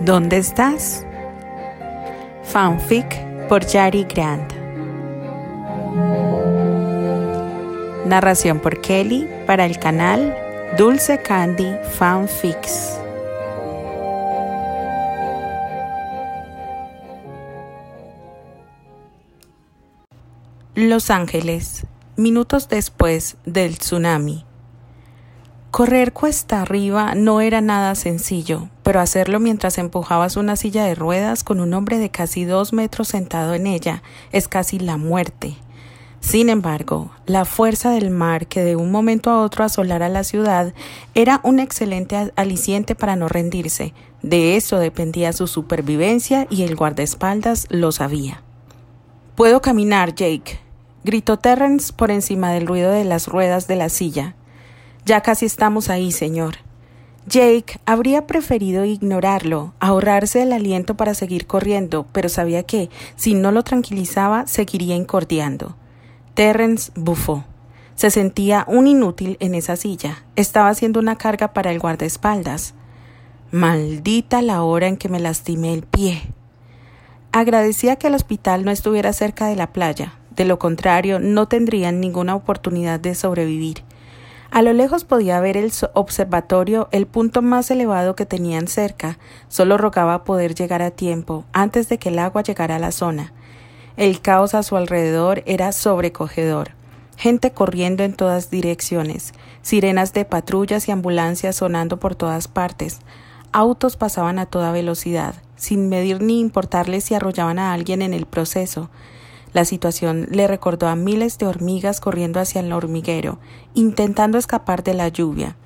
¿Dónde estás? Fanfic por Yari Grant. Narración por Kelly para el canal Dulce Candy Fanfics. Los Ángeles, minutos después del tsunami. Correr cuesta arriba no era nada sencillo, pero hacerlo mientras empujabas una silla de ruedas con un hombre de casi dos metros sentado en ella es casi la muerte. Sin embargo, la fuerza del mar que de un momento a otro asolara la ciudad era un excelente aliciente para no rendirse. De eso dependía su supervivencia y el guardaespaldas lo sabía. Puedo caminar, Jake, gritó Terrence por encima del ruido de las ruedas de la silla. Ya casi estamos ahí, señor. Jake habría preferido ignorarlo, ahorrarse el aliento para seguir corriendo, pero sabía que, si no lo tranquilizaba, seguiría incordiando. Terrence bufó. Se sentía un inútil en esa silla. Estaba haciendo una carga para el guardaespaldas. Maldita la hora en que me lastimé el pie. Agradecía que el hospital no estuviera cerca de la playa. De lo contrario, no tendrían ninguna oportunidad de sobrevivir. A lo lejos podía ver el observatorio, el punto más elevado que tenían cerca. Solo rogaba poder llegar a tiempo, antes de que el agua llegara a la zona. El caos a su alrededor era sobrecogedor. Gente corriendo en todas direcciones, sirenas de patrullas y ambulancias sonando por todas partes. Autos pasaban a toda velocidad, sin medir ni importarles si arrollaban a alguien en el proceso. La situación le recordó a miles de hormigas corriendo hacia el hormiguero, intentando escapar de la lluvia.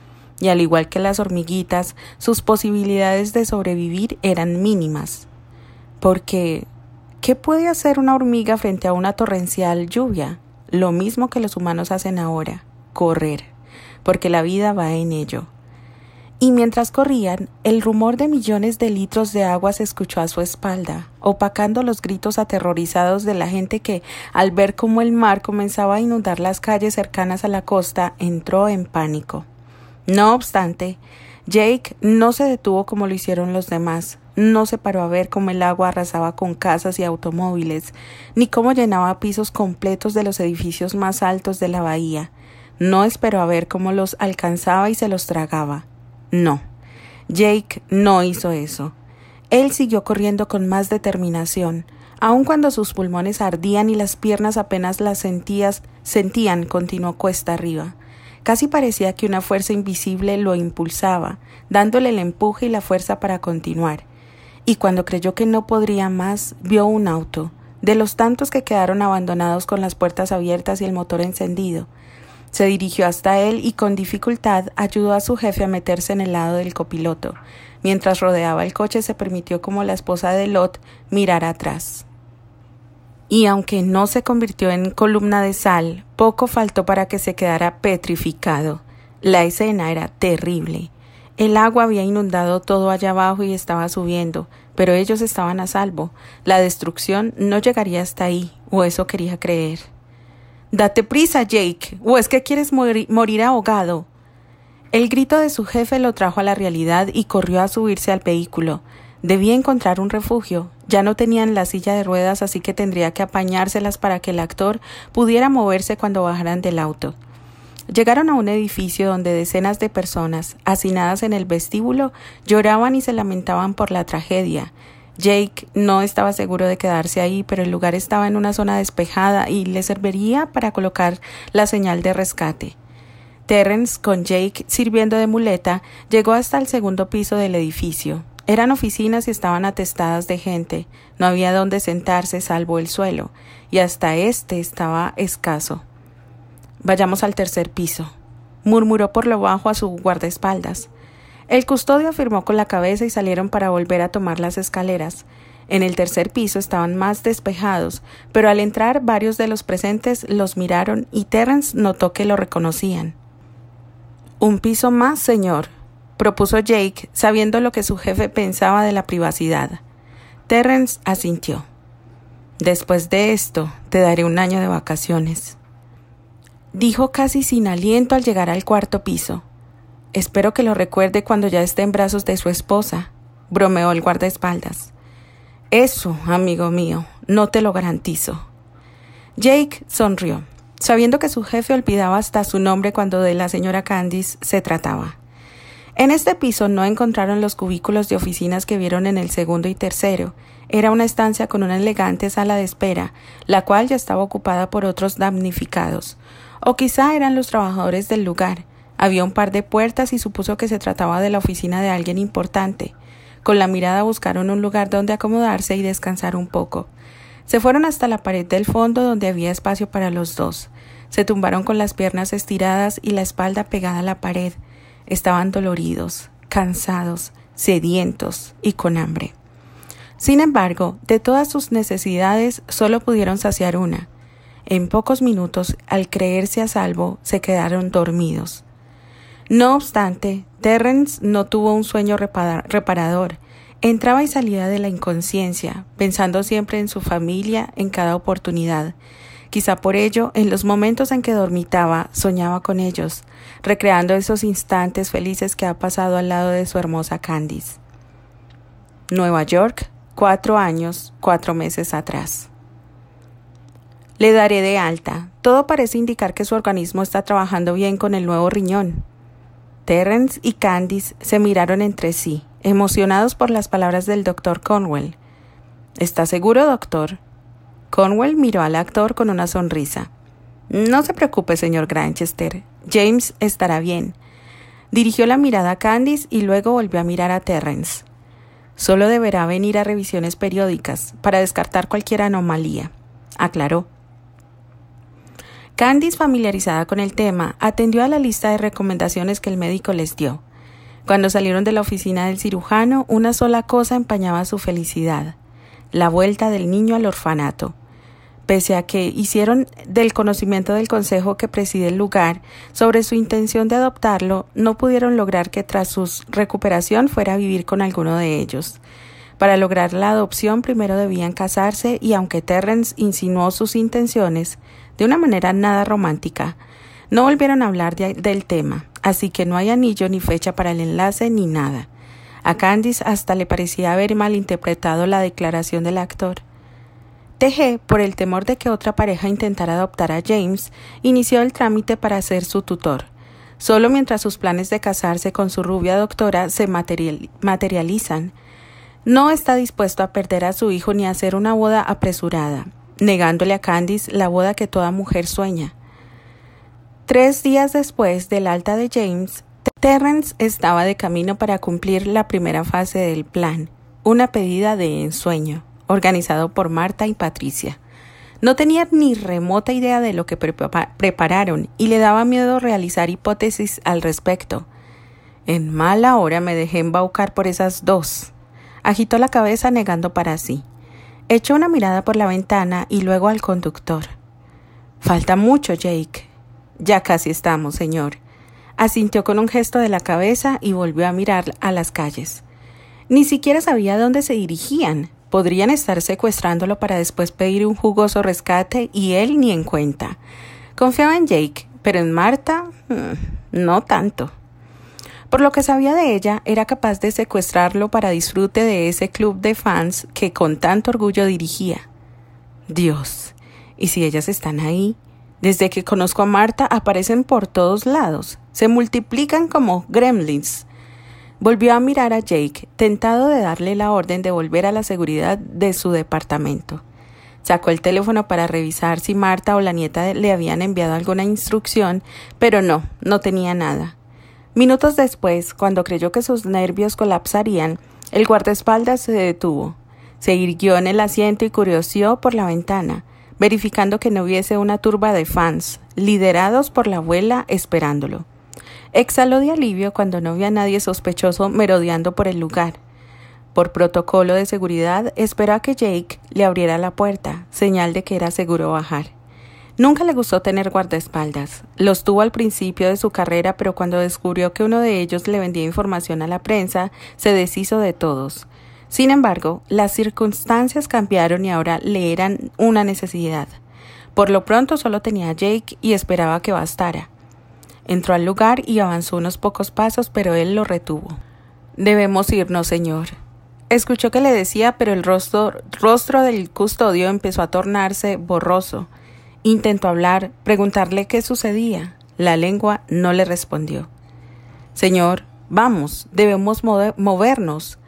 Y al igual que las hormiguitas, sus posibilidades de sobrevivir eran mínimas. Porque, ¿qué puede hacer una hormiga frente a una torrencial lluvia? Lo mismo que los humanos hacen ahora, correr, porque la vida va en ello y mientras corrían, el rumor de millones de litros de agua se escuchó a su espalda, opacando los gritos aterrorizados de la gente que, al ver cómo el mar comenzaba a inundar las calles cercanas a la costa, entró en pánico. No obstante, Jake no se detuvo como lo hicieron los demás, no se paró a ver cómo el agua arrasaba con casas y automóviles, ni cómo llenaba pisos completos de los edificios más altos de la bahía, no esperó a ver cómo los alcanzaba y se los tragaba. No, Jake no hizo eso. Él siguió corriendo con más determinación, aun cuando sus pulmones ardían y las piernas apenas las sentías, sentían, continuó cuesta arriba. Casi parecía que una fuerza invisible lo impulsaba, dándole el empuje y la fuerza para continuar. Y cuando creyó que no podría más, vio un auto, de los tantos que quedaron abandonados con las puertas abiertas y el motor encendido, se dirigió hasta él y con dificultad ayudó a su jefe a meterse en el lado del copiloto. Mientras rodeaba el coche se permitió como la esposa de Lot mirar atrás. Y aunque no se convirtió en columna de sal, poco faltó para que se quedara petrificado. La escena era terrible. El agua había inundado todo allá abajo y estaba subiendo, pero ellos estaban a salvo. La destrucción no llegaría hasta ahí, o eso quería creer. Date prisa, Jake. ¿O es que quieres morir, ahogado? El grito de su jefe lo trajo a la realidad y corrió a subirse al vehículo. Debía encontrar un refugio. Ya no tenían la silla de ruedas, así que tendría que apañárselas para que el actor pudiera moverse cuando bajaran del auto. Llegaron a un edificio donde decenas de personas, hacinadas en el vestíbulo, lloraban y se lamentaban por la tragedia. Jake no estaba seguro de quedarse ahí, pero el lugar estaba en una zona despejada y le serviría para colocar la señal de rescate. Terrence, con Jake sirviendo de muleta, llegó hasta el segundo piso del edificio. Eran oficinas y estaban atestadas de gente. No había dónde sentarse salvo el suelo, y hasta este estaba escaso. Vayamos al tercer piso, murmuró por lo bajo a su guardaespaldas. El custodio afirmó con la cabeza y salieron para volver a tomar las escaleras. En el tercer piso estaban más despejados, pero al entrar varios de los presentes los miraron y Terrence notó que lo reconocían. Un piso más, señor, propuso Jake, sabiendo lo que su jefe pensaba de la privacidad. Terrence asintió. Después de esto, te daré un año de vacaciones. Dijo casi sin aliento al llegar al cuarto piso. Espero que lo recuerde cuando ya esté en brazos de su esposa, bromeó el guardaespaldas. Eso, amigo mío, no te lo garantizo. Jake sonrió, sabiendo que su jefe olvidaba hasta su nombre cuando de la señora Candice se trataba. En este piso no encontraron los cubículos de oficinas que vieron en el segundo y tercero. Era una estancia con una elegante sala de espera, la cual ya estaba ocupada por otros damnificados. O quizá eran los trabajadores del lugar, había un par de puertas y supuso que se trataba de la oficina de alguien importante. Con la mirada buscaron un lugar donde acomodarse y descansar un poco. Se fueron hasta la pared del fondo donde había espacio para los dos. Se tumbaron con las piernas estiradas y la espalda pegada a la pared. Estaban doloridos, cansados, sedientos y con hambre. Sin embargo, de todas sus necesidades solo pudieron saciar una. En pocos minutos, al creerse a salvo, se quedaron dormidos. No obstante, Terrence no tuvo un sueño reparador. Entraba y salía de la inconsciencia, pensando siempre en su familia en cada oportunidad. Quizá por ello, en los momentos en que dormitaba, soñaba con ellos, recreando esos instantes felices que ha pasado al lado de su hermosa Candice. Nueva York, cuatro años, cuatro meses atrás. Le daré de alta. Todo parece indicar que su organismo está trabajando bien con el nuevo riñón. Terrence y Candice se miraron entre sí, emocionados por las palabras del doctor Conwell. ¿Está seguro, doctor? Conwell miró al actor con una sonrisa. No se preocupe, señor Granchester. James estará bien. Dirigió la mirada a Candice y luego volvió a mirar a Terrence. Solo deberá venir a revisiones periódicas para descartar cualquier anomalía, aclaró. Candice, familiarizada con el tema, atendió a la lista de recomendaciones que el médico les dio. Cuando salieron de la oficina del cirujano, una sola cosa empañaba su felicidad, la vuelta del niño al orfanato. Pese a que hicieron del conocimiento del consejo que preside el lugar sobre su intención de adoptarlo, no pudieron lograr que tras su recuperación fuera a vivir con alguno de ellos. Para lograr la adopción primero debían casarse y aunque Terrence insinuó sus intenciones de una manera nada romántica, no volvieron a hablar del tema, así que no hay anillo ni fecha para el enlace ni nada. A Candice hasta le parecía haber malinterpretado la declaración del actor. TG, por el temor de que otra pareja intentara adoptar a James, inició el trámite para ser su tutor. Solo mientras sus planes de casarse con su rubia doctora se materializan, no está dispuesto a perder a su hijo ni a hacer una boda apresurada, negándole a Candice la boda que toda mujer sueña. Tres días después del alta de James, Terrence estaba de camino para cumplir la primera fase del plan, una pedida de ensueño, organizado por Marta y Patricia. No tenía ni remota idea de lo que prepararon y le daba miedo realizar hipótesis al respecto. En mala hora me dejé embaucar por esas dos, Agitó la cabeza negando para sí. Echó una mirada por la ventana y luego al conductor. Falta mucho, Jake. Ya casi estamos, señor. Asintió con un gesto de la cabeza y volvió a mirar a las calles. Ni siquiera sabía dónde se dirigían. Podrían estar secuestrándolo para después pedir un jugoso rescate y él ni en cuenta. Confiaba en Jake, pero en Marta mm, no tanto. Por lo que sabía de ella, era capaz de secuestrarlo para disfrute de ese club de fans que con tanto orgullo dirigía. Dios, ¿y si ellas están ahí? Desde que conozco a Marta aparecen por todos lados, se multiplican como gremlins. Volvió a mirar a Jake, tentado de darle la orden de volver a la seguridad de su departamento. Sacó el teléfono para revisar si Marta o la nieta le habían enviado alguna instrucción, pero no, no tenía nada. Minutos después, cuando creyó que sus nervios colapsarían, el guardaespaldas se detuvo. Se irguió en el asiento y curioseó por la ventana, verificando que no hubiese una turba de fans, liderados por la abuela, esperándolo. Exhaló de alivio cuando no vio a nadie sospechoso merodeando por el lugar. Por protocolo de seguridad, esperó a que Jake le abriera la puerta, señal de que era seguro bajar. Nunca le gustó tener guardaespaldas. Los tuvo al principio de su carrera, pero cuando descubrió que uno de ellos le vendía información a la prensa, se deshizo de todos. Sin embargo, las circunstancias cambiaron y ahora le eran una necesidad. Por lo pronto solo tenía a Jake y esperaba que bastara. Entró al lugar y avanzó unos pocos pasos, pero él lo retuvo. Debemos irnos, señor. Escuchó que le decía, pero el rostro, rostro del custodio empezó a tornarse borroso. Intentó hablar, preguntarle qué sucedía. La lengua no le respondió. Señor, vamos, debemos movernos.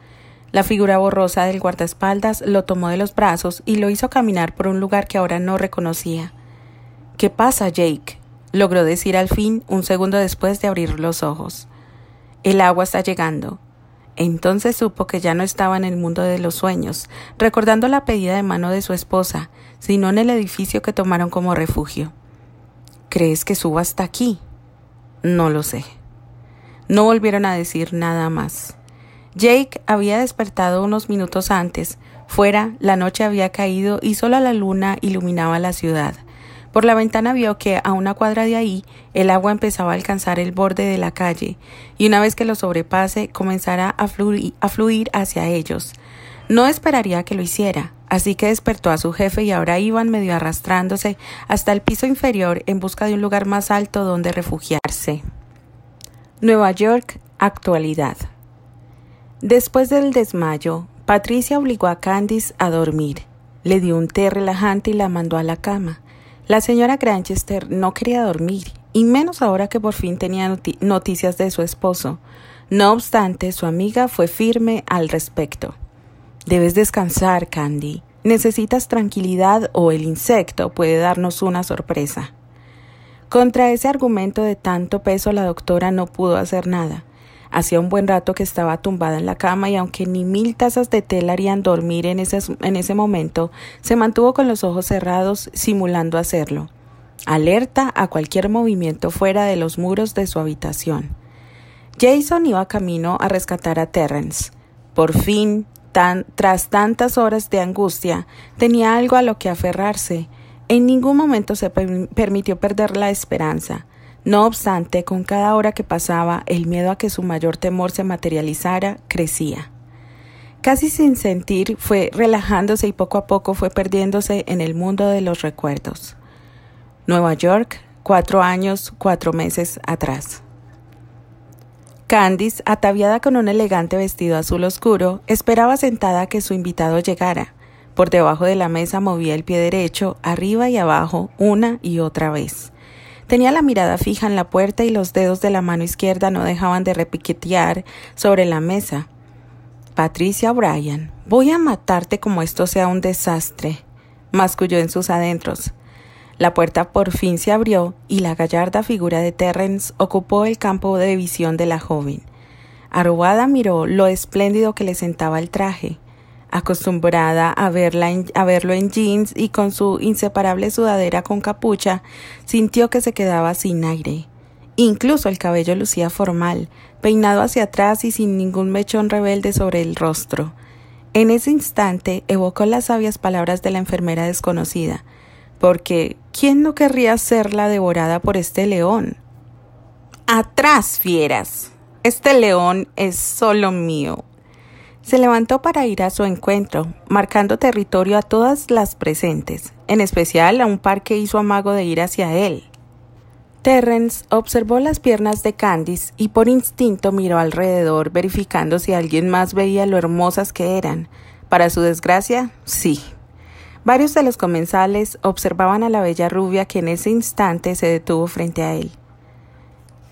La figura borrosa del guardaespaldas lo tomó de los brazos y lo hizo caminar por un lugar que ahora no reconocía. ¿Qué pasa, Jake? logró decir al fin un segundo después de abrir los ojos. El agua está llegando. Entonces supo que ya no estaba en el mundo de los sueños, recordando la pedida de mano de su esposa, sino en el edificio que tomaron como refugio. ¿Crees que subo hasta aquí? No lo sé. No volvieron a decir nada más. Jake había despertado unos minutos antes. Fuera, la noche había caído y solo la luna iluminaba la ciudad. Por la ventana vio que a una cuadra de ahí el agua empezaba a alcanzar el borde de la calle, y una vez que lo sobrepase comenzará a a fluir hacia ellos. No esperaría que lo hiciera, así que despertó a su jefe y ahora iban medio arrastrándose hasta el piso inferior en busca de un lugar más alto donde refugiarse. Nueva York, actualidad. Después del desmayo, Patricia obligó a Candice a dormir. Le dio un té relajante y la mandó a la cama. La señora Granchester no quería dormir, y menos ahora que por fin tenía noticias de su esposo. No obstante, su amiga fue firme al respecto. Debes descansar, Candy. Necesitas tranquilidad o el insecto puede darnos una sorpresa. Contra ese argumento de tanto peso la doctora no pudo hacer nada. Hacía un buen rato que estaba tumbada en la cama y aunque ni mil tazas de té harían dormir en, ese momento, se mantuvo con los ojos cerrados simulando hacerlo, alerta a cualquier movimiento fuera de los muros de su habitación. Jason iba camino a rescatar a Terrence. Por fin, tras tantas horas de angustia, tenía algo a lo que aferrarse. En ningún momento se permitió perder la esperanza. No obstante, con cada hora que pasaba, el miedo a que su mayor temor se materializara crecía. Casi sin sentir, fue relajándose y poco a poco fue perdiéndose en el mundo de los recuerdos. Nueva York, cuatro años, cuatro meses atrás. Candice, ataviada con un elegante vestido azul oscuro, esperaba sentada que su invitado llegara. Por debajo de la mesa movía el pie derecho, arriba y abajo, una y otra vez. Tenía la mirada fija en la puerta y los dedos de la mano izquierda no dejaban de repiquetear sobre la mesa. Patricia O'Brien, voy a matarte como esto sea un desastre, masculló en sus adentros. La puerta por fin se abrió y la gallarda figura de Terrence ocupó el campo de visión de la joven. arrugada miró lo espléndido que le sentaba el traje, acostumbrada a, verla a verlo en jeans y con su inseparable sudadera con capucha, sintió que se quedaba sin aire. Incluso el cabello lucía formal, peinado hacia atrás y sin ningún mechón rebelde sobre el rostro. En ese instante evocó las sabias palabras de la enfermera desconocida, porque ¿quién no querría serla devorada por este león? Atrás, fieras. Este león es solo mío. Se levantó para ir a su encuentro, marcando territorio a todas las presentes, en especial a un par que hizo amago de ir hacia él. Terrence observó las piernas de Candice y por instinto miró alrededor verificando si alguien más veía lo hermosas que eran. Para su desgracia, sí. Varios de los comensales observaban a la bella rubia que en ese instante se detuvo frente a él.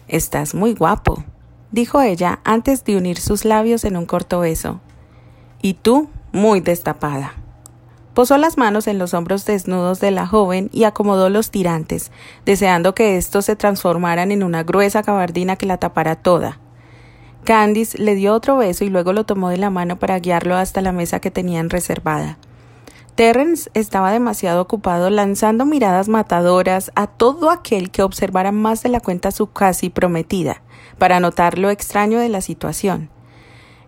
Estás muy guapo, dijo ella antes de unir sus labios en un corto beso y tú muy destapada. Posó las manos en los hombros desnudos de la joven y acomodó los tirantes, deseando que estos se transformaran en una gruesa cabardina que la tapara toda. Candice le dio otro beso y luego lo tomó de la mano para guiarlo hasta la mesa que tenían reservada. Terrence estaba demasiado ocupado lanzando miradas matadoras a todo aquel que observara más de la cuenta su casi prometida, para notar lo extraño de la situación.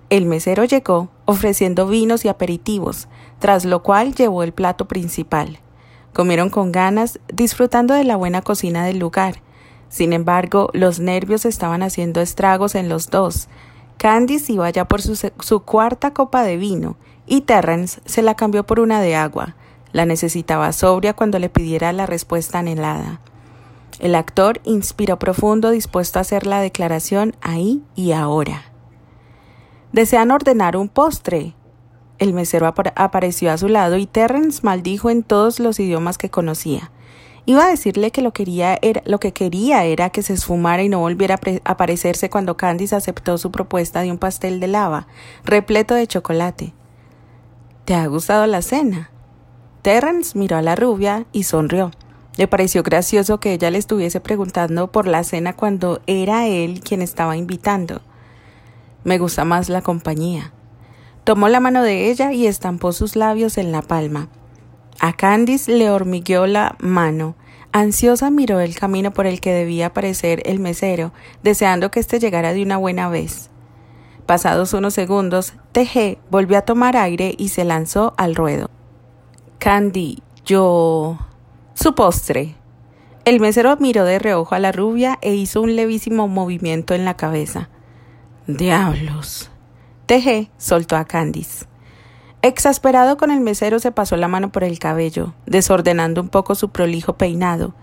El mesero llegó ofreciendo vinos y aperitivos, tras lo cual llevó el plato principal. Comieron con ganas, disfrutando de la buena cocina del lugar. Sin embargo, los nervios estaban haciendo estragos en los dos. Candice iba ya por su, cuarta copa de vino y Terrence se la cambió por una de agua. La necesitaba sobria cuando le pidiera la respuesta anhelada. El actor inspiró profundo dispuesto a hacer la declaración ahí y ahora. Desean ordenar un postre. El mesero apareció a su lado y Terrence maldijo en todos los idiomas que conocía. Iba a decirle que lo, lo que quería era que se esfumara y no volviera a aparecerse cuando Candice aceptó su propuesta de un pastel de lava, repleto de chocolate. ¿Te ha gustado la cena? Terrence miró a la rubia y sonrió. Le pareció gracioso que ella le estuviese preguntando por la cena cuando era él quien estaba invitando. Me gusta más la compañía. Tomó la mano de ella y estampó sus labios en la palma. A Candice le hormigueó la mano. Ansiosa miró el camino por el que debía aparecer el mesero, deseando que éste llegara de una buena vez. Pasados unos segundos, TG volvió a tomar aire y se lanzó al ruedo. Candy, yo... Su postre. El mesero miró de reojo a la rubia e hizo un levísimo movimiento en la cabeza. Diablos. teje, soltó a Candice. Exasperado con el mesero se pasó la mano por el cabello, desordenando un poco su prolijo peinado.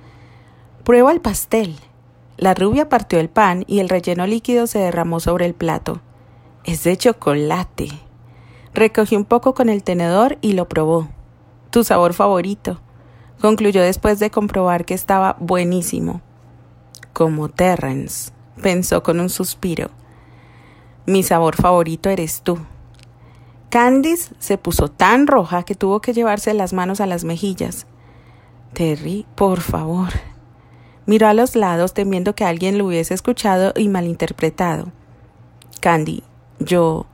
Prueba el pastel. La rubia partió el pan y el relleno líquido se derramó sobre el plato. Es de chocolate. Recogió un poco con el tenedor y lo probó. Tu sabor favorito. Concluyó después de comprobar que estaba buenísimo. Como Terrence, pensó con un suspiro. Mi sabor favorito eres tú. Candice se puso tan roja que tuvo que llevarse las manos a las mejillas. Terry, por favor. Miró a los lados temiendo que alguien lo hubiese escuchado y malinterpretado. Candy, yo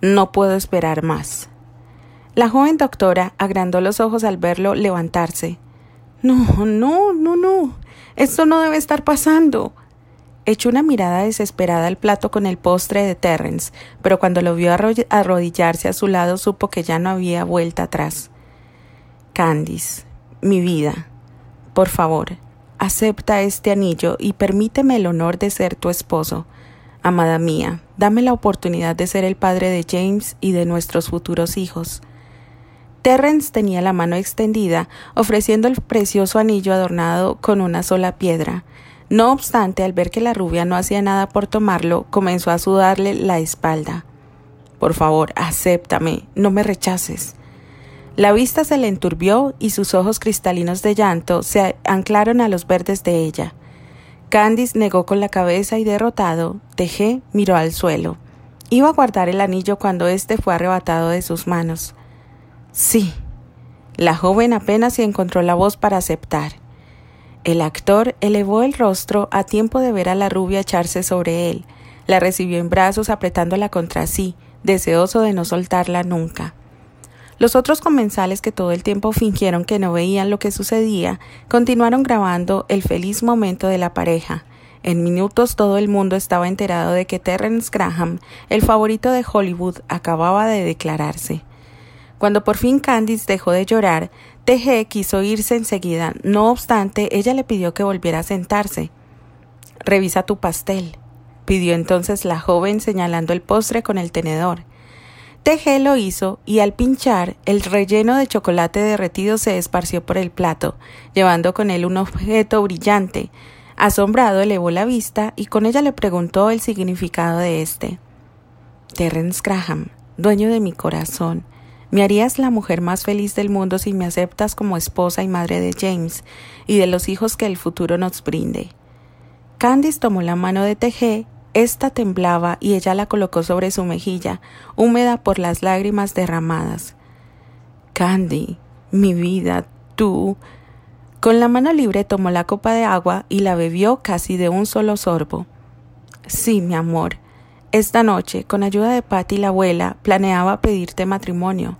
no puedo esperar más. La joven doctora agrandó los ojos al verlo levantarse. No, no, no, no. Esto no debe estar pasando. Echó una mirada desesperada al plato con el postre de Terrence, pero cuando lo vio arrodillarse a su lado supo que ya no había vuelta atrás. Candice, mi vida, por favor, acepta este anillo y permíteme el honor de ser tu esposo. Amada mía, dame la oportunidad de ser el padre de James y de nuestros futuros hijos. Terrence tenía la mano extendida, ofreciendo el precioso anillo adornado con una sola piedra. No obstante, al ver que la rubia no hacía nada por tomarlo, comenzó a sudarle la espalda. Por favor, acéptame, no me rechaces. La vista se le enturbió y sus ojos cristalinos de llanto se anclaron a los verdes de ella. Candice negó con la cabeza y derrotado, Tejé miró al suelo. Iba a guardar el anillo cuando éste fue arrebatado de sus manos. Sí. La joven apenas se encontró la voz para aceptar. El actor elevó el rostro a tiempo de ver a la rubia echarse sobre él. La recibió en brazos apretándola contra sí, deseoso de no soltarla nunca. Los otros comensales que todo el tiempo fingieron que no veían lo que sucedía, continuaron grabando el feliz momento de la pareja. En minutos todo el mundo estaba enterado de que Terrence Graham, el favorito de Hollywood, acababa de declararse. Cuando por fin Candice dejó de llorar, TG quiso irse enseguida, no obstante, ella le pidió que volviera a sentarse. Revisa tu pastel, pidió entonces la joven señalando el postre con el tenedor. TG lo hizo y al pinchar, el relleno de chocolate derretido se esparció por el plato, llevando con él un objeto brillante. Asombrado elevó la vista y con ella le preguntó el significado de este. —Terence Graham, dueño de mi corazón, me harías la mujer más feliz del mundo si me aceptas como esposa y madre de James y de los hijos que el futuro nos brinde. Candice tomó la mano de TG, esta temblaba y ella la colocó sobre su mejilla, húmeda por las lágrimas derramadas. Candy, mi vida, tú. Con la mano libre tomó la copa de agua y la bebió casi de un solo sorbo. Sí, mi amor. Esta noche, con ayuda de Patty y la abuela, planeaba pedirte matrimonio.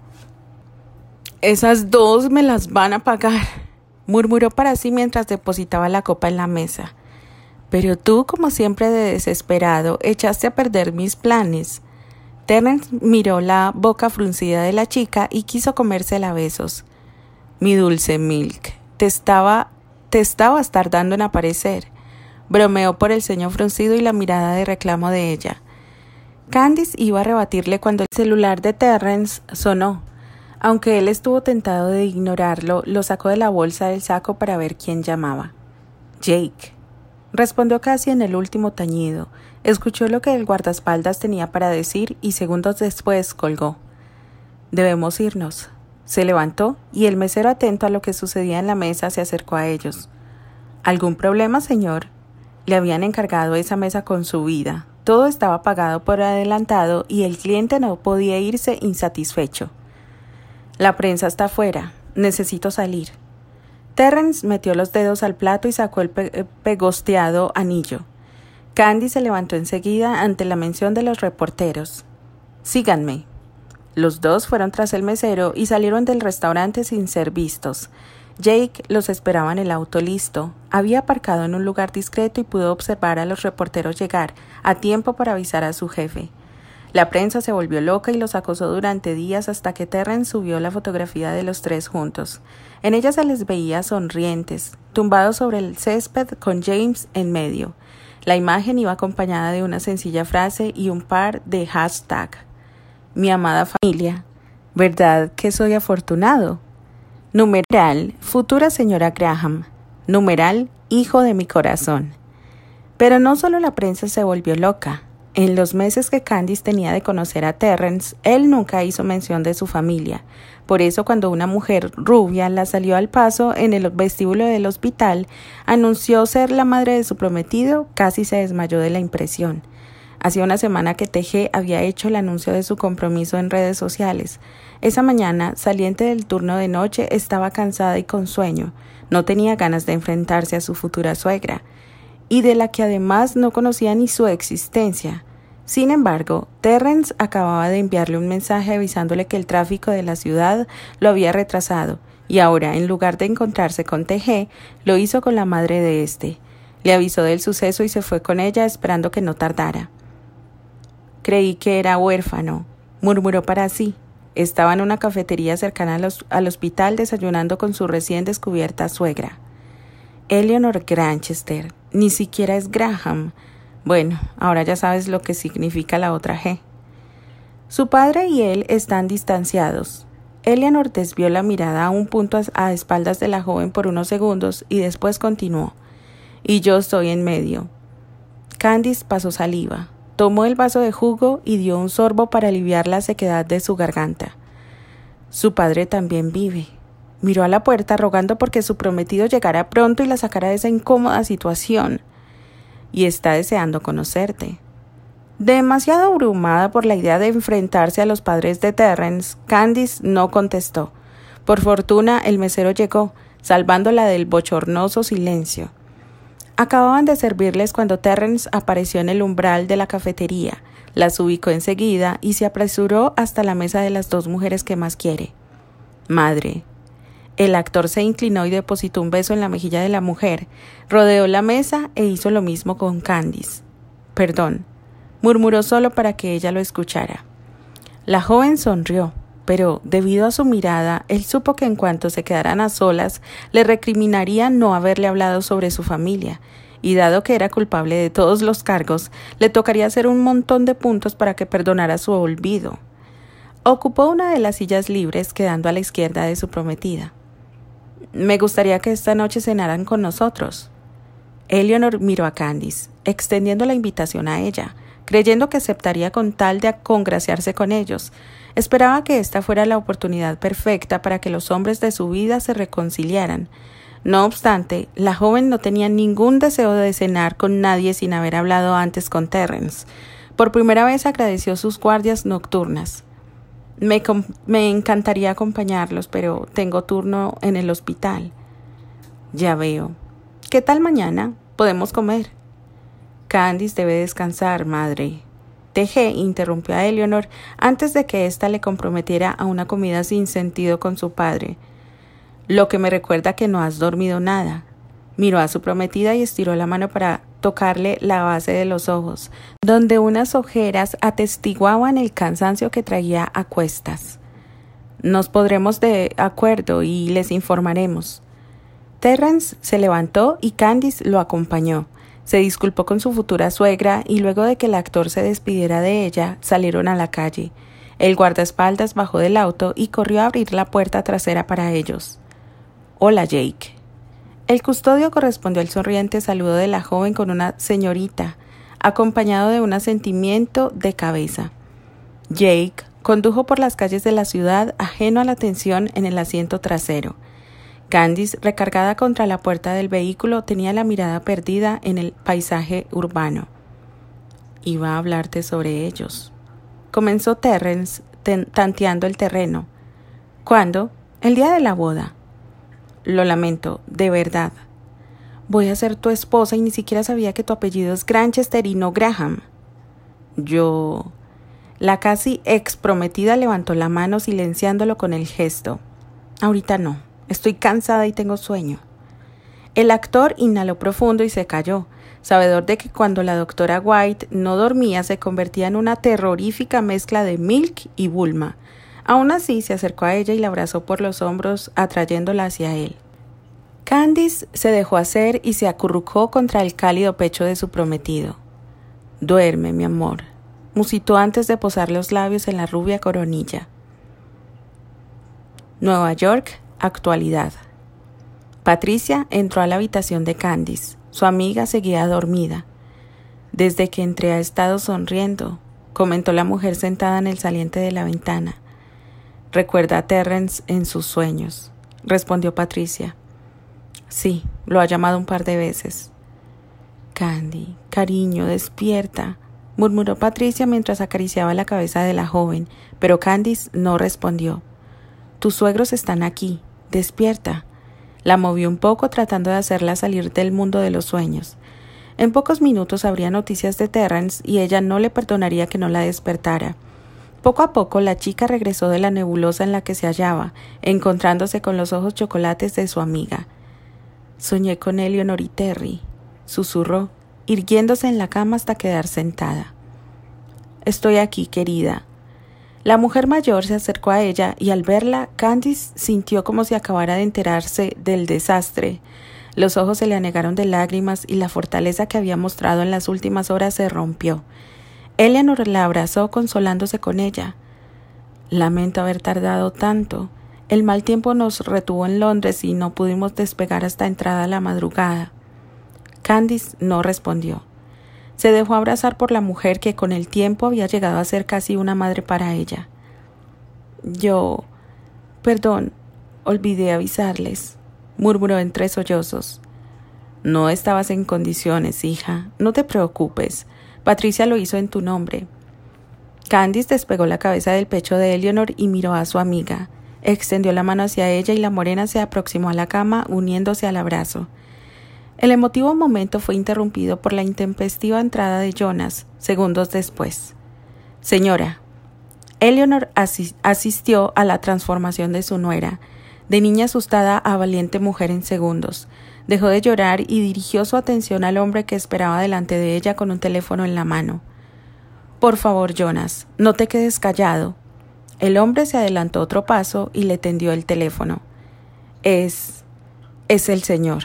Esas dos me las van a pagar, murmuró para sí mientras depositaba la copa en la mesa. Pero tú, como siempre de desesperado, echaste a perder mis planes. Terrence miró la boca fruncida de la chica y quiso comérsela a besos. Mi dulce Milk, te estaba, te estabas tardando en aparecer. Bromeó por el ceño fruncido y la mirada de reclamo de ella. Candice iba a rebatirle cuando el celular de Terrence sonó. Aunque él estuvo tentado de ignorarlo, lo sacó de la bolsa del saco para ver quién llamaba. Jake. Respondió casi en el último tañido. Escuchó lo que el guardaespaldas tenía para decir y segundos después colgó. Debemos irnos. Se levantó y el mesero atento a lo que sucedía en la mesa se acercó a ellos. ¿Algún problema, señor? Le habían encargado esa mesa con su vida. Todo estaba pagado por adelantado y el cliente no podía irse insatisfecho. La prensa está afuera. Necesito salir. Terrence metió los dedos al plato y sacó el eh, pegosteado anillo. Candy se levantó enseguida ante la mención de los reporteros. Síganme. Los dos fueron tras el mesero y salieron del restaurante sin ser vistos. Jake los esperaba en el auto listo. Había aparcado en un lugar discreto y pudo observar a los reporteros llegar, a tiempo para avisar a su jefe. La prensa se volvió loca y los acosó durante días hasta que Terren subió la fotografía de los tres juntos. En ella se les veía sonrientes, tumbados sobre el césped con James en medio. La imagen iba acompañada de una sencilla frase y un par de hashtag. Mi amada familia, ¿verdad que soy afortunado? Numeral, futura señora Graham. Numeral, hijo de mi corazón. Pero no solo la prensa se volvió loca, en los meses que Candice tenía de conocer a Terrence, él nunca hizo mención de su familia. Por eso, cuando una mujer rubia la salió al paso en el vestíbulo del hospital, anunció ser la madre de su prometido, casi se desmayó de la impresión. Hacía una semana que TG había hecho el anuncio de su compromiso en redes sociales. Esa mañana, saliente del turno de noche, estaba cansada y con sueño. No tenía ganas de enfrentarse a su futura suegra y de la que además no conocía ni su existencia. Sin embargo, Terrence acababa de enviarle un mensaje avisándole que el tráfico de la ciudad lo había retrasado, y ahora, en lugar de encontrarse con TG, lo hizo con la madre de este. Le avisó del suceso y se fue con ella esperando que no tardara. Creí que era huérfano, murmuró para sí. Estaba en una cafetería cercana al hospital desayunando con su recién descubierta suegra. Eleanor Granchester, ni siquiera es Graham. Bueno, ahora ya sabes lo que significa la otra G. Su padre y él están distanciados. Eleanor desvió la mirada a un punto a espaldas de la joven por unos segundos y después continuó. Y yo estoy en medio. Candice pasó saliva, tomó el vaso de jugo y dio un sorbo para aliviar la sequedad de su garganta. Su padre también vive. Miró a la puerta rogando porque su prometido llegara pronto y la sacara de esa incómoda situación. Y está deseando conocerte. Demasiado abrumada por la idea de enfrentarse a los padres de Terrence, Candice no contestó. Por fortuna, el mesero llegó, salvándola del bochornoso silencio. Acababan de servirles cuando Terrence apareció en el umbral de la cafetería, las ubicó enseguida y se apresuró hasta la mesa de las dos mujeres que más quiere. Madre, el actor se inclinó y depositó un beso en la mejilla de la mujer, rodeó la mesa e hizo lo mismo con Candice. Perdón, murmuró solo para que ella lo escuchara. La joven sonrió, pero debido a su mirada, él supo que en cuanto se quedaran a solas, le recriminaría no haberle hablado sobre su familia, y dado que era culpable de todos los cargos, le tocaría hacer un montón de puntos para que perdonara su olvido. Ocupó una de las sillas libres quedando a la izquierda de su prometida. Me gustaría que esta noche cenaran con nosotros. Eleanor miró a Candice, extendiendo la invitación a ella, creyendo que aceptaría con tal de congraciarse con ellos. Esperaba que esta fuera la oportunidad perfecta para que los hombres de su vida se reconciliaran. No obstante, la joven no tenía ningún deseo de cenar con nadie sin haber hablado antes con Terrence. Por primera vez agradeció sus guardias nocturnas. Me, encantaría acompañarlos, pero tengo turno en el hospital. Ya veo. ¿Qué tal mañana? Podemos comer. Candice debe descansar, madre. TG interrumpió a Eleanor antes de que ésta le comprometiera a una comida sin sentido con su padre. Lo que me recuerda que no has dormido nada. Miró a su prometida y estiró la mano para tocarle la base de los ojos, donde unas ojeras atestiguaban el cansancio que traía a cuestas. Nos podremos de acuerdo y les informaremos. Terrence se levantó y Candice lo acompañó. Se disculpó con su futura suegra y luego de que el actor se despidiera de ella, salieron a la calle. El guardaespaldas bajó del auto y corrió a abrir la puerta trasera para ellos. Hola, Jake. El custodio correspondió al sonriente saludo de la joven con una señorita, acompañado de un asentimiento de cabeza. Jake condujo por las calles de la ciudad ajeno a la atención en el asiento trasero. Candice, recargada contra la puerta del vehículo, tenía la mirada perdida en el paisaje urbano. Iba a hablarte sobre ellos. Comenzó Terrence tanteando el terreno. ¿Cuándo? El día de la boda. Lo lamento, de verdad. Voy a ser tu esposa y ni siquiera sabía que tu apellido es Granchester y no Graham. Yo. La casi exprometida levantó la mano silenciándolo con el gesto. Ahorita no, estoy cansada y tengo sueño. El actor inhaló profundo y se calló, sabedor de que cuando la doctora White no dormía se convertía en una terrorífica mezcla de Milk y Bulma, Aún así se acercó a ella y la abrazó por los hombros, atrayéndola hacia él. Candice se dejó hacer y se acurrucó contra el cálido pecho de su prometido. Duerme, mi amor, musitó antes de posar los labios en la rubia coronilla. Nueva York, actualidad. Patricia entró a la habitación de Candice. Su amiga seguía dormida. Desde que entré ha estado sonriendo, comentó la mujer sentada en el saliente de la ventana. Recuerda a Terrence en sus sueños, respondió Patricia. Sí, lo ha llamado un par de veces. Candy, cariño, despierta, murmuró Patricia mientras acariciaba la cabeza de la joven, pero Candice no respondió. Tus suegros están aquí, despierta. La movió un poco tratando de hacerla salir del mundo de los sueños. En pocos minutos habría noticias de Terrence y ella no le perdonaría que no la despertara. Poco a poco la chica regresó de la nebulosa en la que se hallaba, encontrándose con los ojos chocolates de su amiga. Soñé con Eleonor y Terry, susurró, irguiéndose en la cama hasta quedar sentada. Estoy aquí, querida. La mujer mayor se acercó a ella y al verla, Candice sintió como si acabara de enterarse del desastre. Los ojos se le anegaron de lágrimas y la fortaleza que había mostrado en las últimas horas se rompió. Eleanor la abrazó consolándose con ella. Lamento haber tardado tanto. El mal tiempo nos retuvo en Londres y no pudimos despegar hasta entrada la madrugada. Candice no respondió. Se dejó abrazar por la mujer que con el tiempo había llegado a ser casi una madre para ella. Yo. Perdón, olvidé avisarles, murmuró entre sollozos. No estabas en condiciones, hija, no te preocupes. Patricia lo hizo en tu nombre. Candice despegó la cabeza del pecho de Eleanor y miró a su amiga. Extendió la mano hacia ella y la morena se aproximó a la cama, uniéndose al abrazo. El emotivo momento fue interrumpido por la intempestiva entrada de Jonas, segundos después. Señora, Eleanor asistió a la transformación de su nuera, de niña asustada a valiente mujer en segundos. Dejó de llorar y dirigió su atención al hombre que esperaba delante de ella con un teléfono en la mano. Por favor, Jonas, no te quedes callado. El hombre se adelantó otro paso y le tendió el teléfono. Es... es el Señor.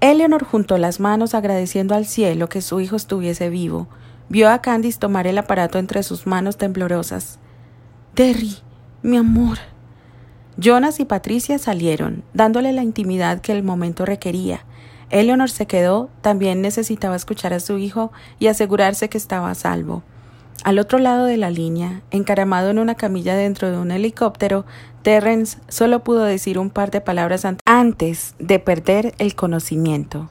Eleanor juntó las manos agradeciendo al cielo que su hijo estuviese vivo. Vio a Candice tomar el aparato entre sus manos temblorosas. Terry, mi amor. Jonas y Patricia salieron, dándole la intimidad que el momento requería. Eleanor se quedó, también necesitaba escuchar a su hijo y asegurarse que estaba a salvo. Al otro lado de la línea, encaramado en una camilla dentro de un helicóptero, Terrence solo pudo decir un par de palabras antes de perder el conocimiento.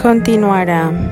continuará.